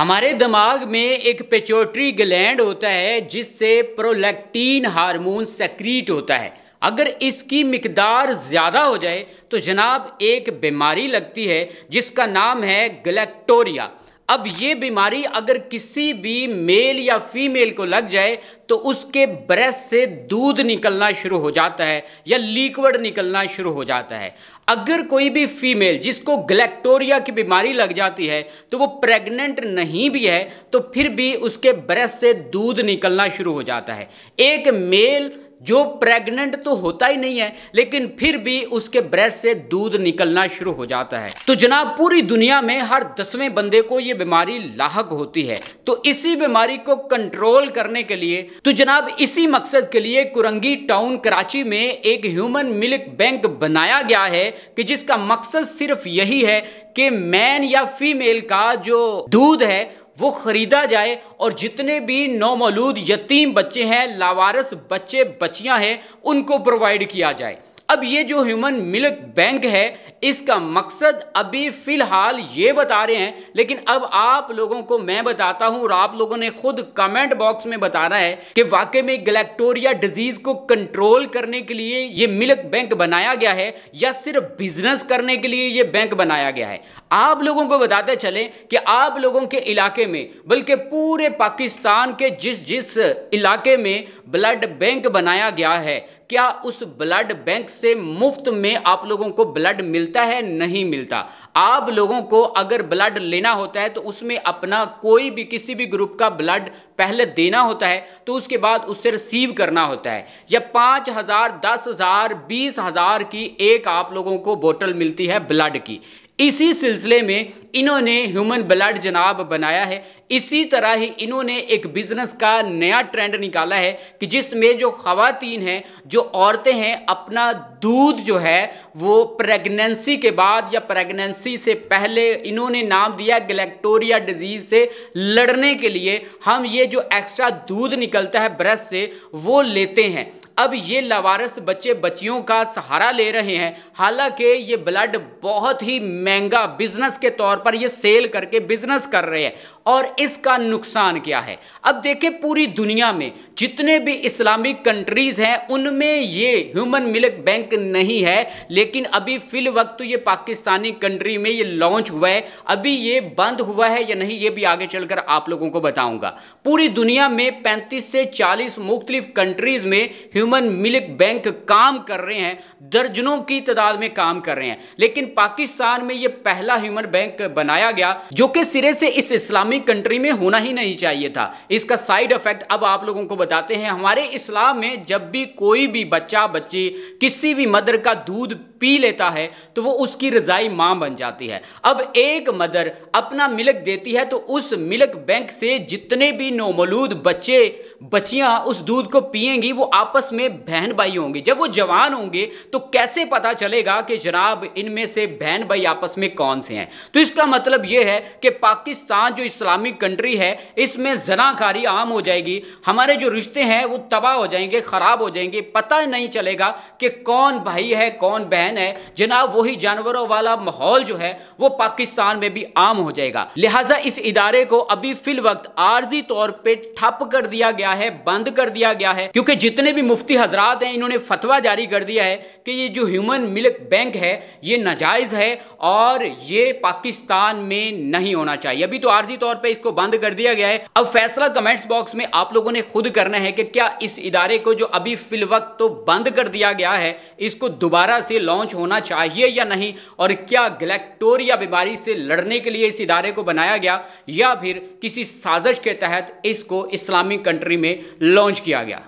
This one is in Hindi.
हमारे दिमाग में एक पेचोट्री ग्लैंड होता है जिससे प्रोलैक्टीन हार्मोन सेक्रीट होता है अगर इसकी मकदार ज़्यादा हो जाए तो जनाब एक बीमारी लगती है जिसका नाम है गलेक्टोरिया अब ये बीमारी अगर किसी भी मेल या फीमेल को लग जाए तो उसके ब्रेस्ट से दूध निकलना शुरू हो जाता है या लिक्विड निकलना शुरू हो जाता है अगर कोई भी फीमेल जिसको ग्लैक्टोरिया की बीमारी लग जाती है तो वो प्रेग्नेंट नहीं भी है तो फिर भी उसके ब्रेस्ट से दूध निकलना शुरू हो जाता है एक मेल जो प्रेग्नेंट तो होता ही नहीं है लेकिन फिर भी उसके ब्रेस्ट से दूध निकलना शुरू हो जाता है तो जनाब पूरी दुनिया में हर दसवें बंदे को ये बीमारी लाहक होती है तो इसी बीमारी को कंट्रोल करने के लिए तो जनाब इसी मकसद के लिए कुरंगी टाउन कराची में एक ह्यूमन मिल्क बैंक बनाया गया है कि जिसका मकसद सिर्फ यही है कि मैन या फीमेल का जो दूध है वो ख़रीदा जाए और जितने भी नौमलूद यतीम बच्चे हैं लावारस बच्चे बच्चियां हैं उनको प्रोवाइड किया जाए अब ये जो ह्यूमन मिल्क बैंक है इसका मकसद अभी फ़िलहाल ये बता रहे हैं लेकिन अब आप लोगों को मैं बताता हूँ और आप लोगों ने खुद कमेंट बॉक्स में बताना है कि वाकई में गलेक्टोरिया डिजीज़ को कंट्रोल करने के लिए ये मिल्क बैंक बनाया गया है या सिर्फ बिजनेस करने के लिए ये बैंक बनाया गया है आप लोगों को बताते चलें कि आप लोगों के इलाके में बल्कि पूरे पाकिस्तान के जिस जिस इलाके में ब्लड बैंक बनाया गया है क्या उस ब्लड बैंक से मुफ्त में आप लोगों को ब्लड मिलता है नहीं मिलता आप लोगों को अगर ब्लड लेना होता है तो उसमें अपना कोई भी किसी भी ग्रुप का ब्लड पहले देना होता है तो उसके बाद उससे रिसीव करना होता है या पाँच हज़ार दस हज़ार बीस हज़ार की एक आप लोगों को बोतल मिलती है ब्लड की इसी सिलसिले में इन्होंने ह्यूमन ब्लड जनाब बनाया है इसी तरह ही इन्होंने एक बिजनेस का नया ट्रेंड निकाला है कि जिसमें जो खातन हैं जो औरतें हैं अपना दूध जो है वो प्रेगनेंसी के बाद या प्रेगनेंसी से पहले इन्होंने नाम दिया गलेक्टोरिया डिजीज से लड़ने के लिए हम ये जो एक्स्ट्रा दूध निकलता है ब्रश से वो लेते हैं अब ये लवारस बच्चे बच्चियों का सहारा ले रहे हैं हालांकि ये ब्लड बहुत ही महंगा बिजनेस के तौर पर ये सेल करके बिजनेस कर रहे हैं और इसका नुकसान क्या है अब देखें पूरी दुनिया में जितने भी इस्लामिक कंट्रीज़ हैं उनमें ये ह्यूमन मिल्क बैंक नहीं है लेकिन अभी फिल वक्त तो ये पाकिस्तानी कंट्री में ये लॉन्च हुआ है अभी ये बंद हुआ है या नहीं ये भी आगे चलकर आप लोगों को बताऊंगा पूरी दुनिया में 35 से 40 मुख्तलिफ कंट्रीज़ में ह्यूमन मिल्क बैंक काम कर रहे हैं दर्जनों की तादाद में काम कर रहे हैं लेकिन पाकिस्तान में ये पहला ह्यूमन बैंक बनाया गया जो कि सिरे से इस इस्लामिक इस्लामिक कंट्री में होना ही नहीं चाहिए था इसका साइड इफेक्ट अब आप लोगों को बताते हैं हमारे इस्लाम में जब भी कोई भी बच्चा बच्ची किसी भी मदर का दूध पी लेता है तो वो उसकी रजाई माँ बन जाती है अब एक मदर अपना मिल्क देती है तो उस मिल्क बैंक से जितने भी नोमलूद बच्चे बच्चियाँ उस दूध को पिएंगी वो आपस में बहन भाई होंगी जब वो जवान होंगे तो कैसे पता चलेगा कि जनाब इनमें से बहन भाई आपस में कौन से हैं तो इसका मतलब ये है कि पाकिस्तान जो इस इस्लामिक कंट्री है इसमें जनाकारी आम हो जाएगी हमारे जो रिश्ते हैं वो तबाह हो जाएंगे ख़राब हो जाएंगे पता नहीं चलेगा कि कौन भाई है कौन बहन है जनाब वही जानवरों वाला माहौल जो है वो पाकिस्तान में भी आम हो जाएगा लिहाजा इस इदारे को अभी फिल वक्त आर्जी तौर पर ठप कर दिया गया है बंद कर दिया गया है क्योंकि जितने भी मुफ्ती हजरात हैं इन्होंने फतवा जारी कर दिया है कि ये जो ह्यूमन मिल्क बैंक है ये नाजायज़ है और ये पाकिस्तान में नहीं होना चाहिए अभी तो आर्जी तौर तौर पर इसको बंद कर दिया गया है अब फैसला कमेंट्स बॉक्स में आप लोगों ने खुद करना है कि क्या इस इदारे को जो अभी फिल वक्त तो बंद कर दिया गया है इसको दोबारा से लॉन्च होना चाहिए या नहीं और क्या गलेक्टोरिया बीमारी से लड़ने के लिए इस इदारे को बनाया गया या फिर किसी साजिश के तहत इसको इस्लामिक कंट्री में लॉन्च किया गया